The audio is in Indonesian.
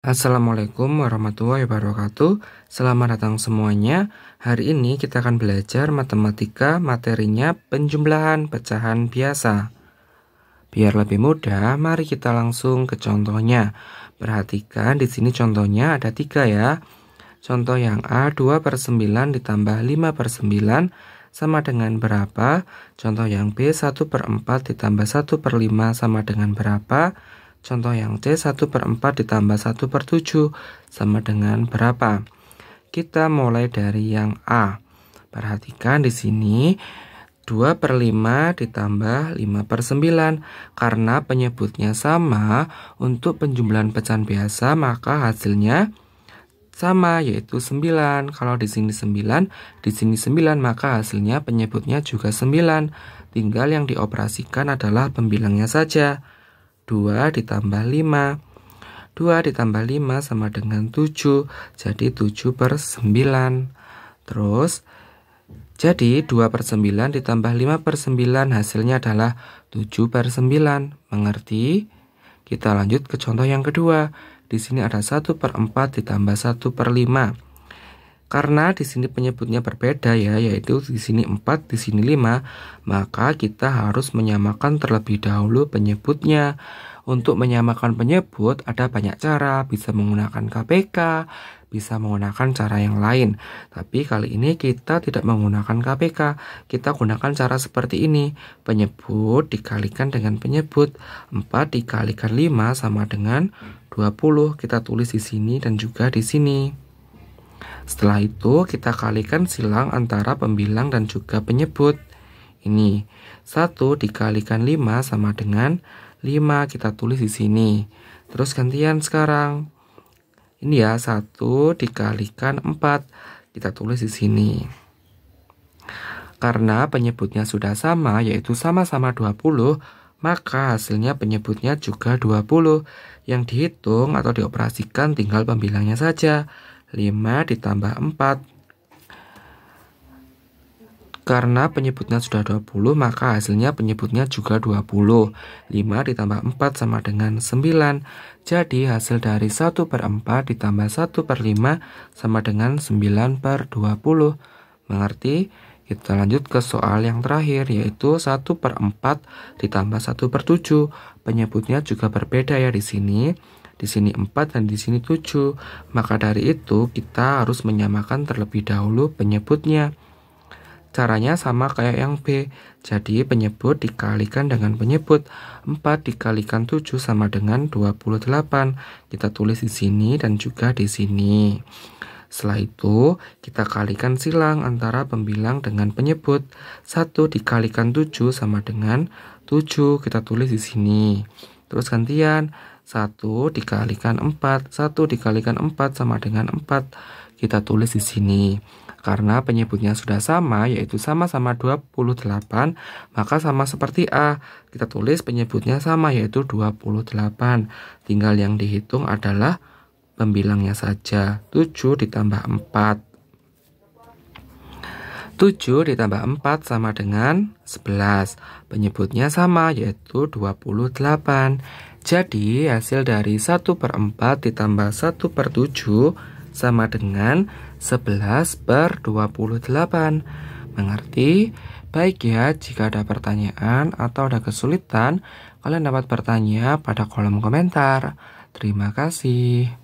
Assalamualaikum warahmatullahi wabarakatuh Selamat datang semuanya Hari ini kita akan belajar matematika materinya penjumlahan pecahan biasa Biar lebih mudah, mari kita langsung ke contohnya Perhatikan di sini contohnya ada tiga ya Contoh yang A 2 per 9 ditambah 5 per 9 sama dengan berapa Contoh yang B 1 per 4 ditambah 1 per 5 sama dengan berapa Contoh yang C 1 per 4 ditambah 1 per 7 sama dengan berapa? Kita mulai dari yang A. Perhatikan di sini 2 per 5 ditambah 5 per 9 Karena penyebutnya sama Untuk penjumlahan pecahan biasa maka hasilnya sama yaitu 9 Kalau di sini 9, di sini 9 maka hasilnya penyebutnya juga 9 Tinggal yang dioperasikan adalah pembilangnya saja 2 ditambah 5 2 ditambah 5 sama dengan 7 Jadi 7 per 9 Terus Jadi 2 per 9 ditambah 5 per 9 Hasilnya adalah 7 per 9 Mengerti? Kita lanjut ke contoh yang kedua Di sini ada 1 per 4 ditambah 1 per 5 karena di sini penyebutnya berbeda ya, yaitu di sini 4, di sini 5, maka kita harus menyamakan terlebih dahulu penyebutnya. Untuk menyamakan penyebut ada banyak cara, bisa menggunakan KPK, bisa menggunakan cara yang lain. Tapi kali ini kita tidak menggunakan KPK, kita gunakan cara seperti ini. Penyebut dikalikan dengan penyebut, 4 dikalikan 5 sama dengan 20. Kita tulis di sini dan juga di sini. Setelah itu kita kalikan silang antara pembilang dan juga penyebut. Ini 1 dikalikan 5 sama dengan 5 kita tulis di sini. Terus gantian sekarang. Ini ya 1 dikalikan 4 kita tulis di sini. Karena penyebutnya sudah sama yaitu sama-sama 20, maka hasilnya penyebutnya juga 20. Yang dihitung atau dioperasikan tinggal pembilangnya saja. 5 ditambah 4 karena penyebutnya sudah 20 maka hasilnya penyebutnya juga 20 5 ditambah 4 sama dengan 9 jadi hasil dari 1 per 4 ditambah 1 per 5 sama dengan 9 per 20 mengerti? Kita lanjut ke soal yang terakhir yaitu 1 per 4 ditambah 1 per 7 penyebutnya juga berbeda ya di sini di sini 4 dan di sini 7. Maka dari itu kita harus menyamakan terlebih dahulu penyebutnya. Caranya sama kayak yang B. Jadi penyebut dikalikan dengan penyebut. 4 dikalikan 7 sama dengan 28. Kita tulis di sini dan juga di sini. Setelah itu, kita kalikan silang antara pembilang dengan penyebut. 1 dikalikan 7 sama dengan 7. Kita tulis di sini. Terus gantian 1 dikalikan 4. 1 dikalikan 4 sama dengan 4. Kita tulis di sini. Karena penyebutnya sudah sama, yaitu sama-sama 28, maka sama seperti A. Kita tulis penyebutnya sama, yaitu 28. Tinggal yang dihitung adalah pembilangnya saja. 7 ditambah 4. 7 ditambah 4 sama dengan 11. Penyebutnya sama yaitu 28. Jadi hasil dari 1 per 4 ditambah 1 per 7 sama dengan 11 per 28. Mengerti? Baik ya, jika ada pertanyaan atau ada kesulitan, kalian dapat bertanya pada kolom komentar. Terima kasih.